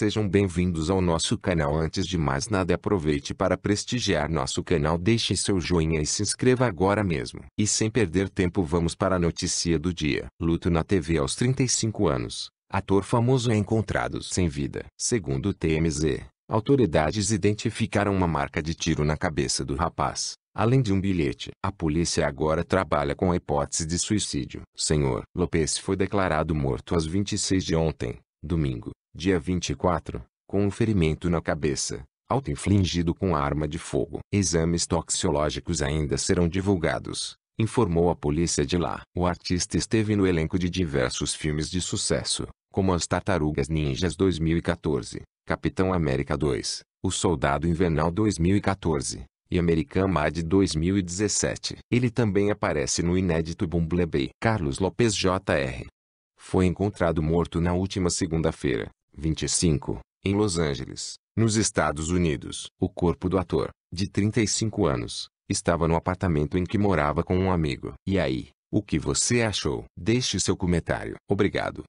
Sejam bem-vindos ao nosso canal. Antes de mais nada, aproveite para prestigiar nosso canal. Deixe seu joinha e se inscreva agora mesmo. E sem perder tempo, vamos para a notícia do dia. Luto na TV aos 35 anos. Ator famoso é encontrado sem vida. Segundo o TMZ, autoridades identificaram uma marca de tiro na cabeça do rapaz, além de um bilhete. A polícia agora trabalha com a hipótese de suicídio. Senhor Lopes foi declarado morto às 26 de ontem, domingo, dia 24, com um ferimento na cabeça, auto-infligido com arma de fogo. Exames toxicológicos ainda serão divulgados, informou a polícia de lá. O artista esteve no elenco de diversos filmes de sucesso, como As Tartarugas Ninjas 2014, Capitão América 2, O Soldado Invernal 2014 e American Mad 2017. Ele também aparece no inédito Bumblebee. Carlos Lopes Jr. Foi encontrado morto na última segunda-feira, 25, em Los Angeles, nos Estados Unidos. O corpo do ator, de 35 anos, estava no apartamento em que morava com um amigo. E aí, o que você achou? Deixe seu comentário. Obrigado.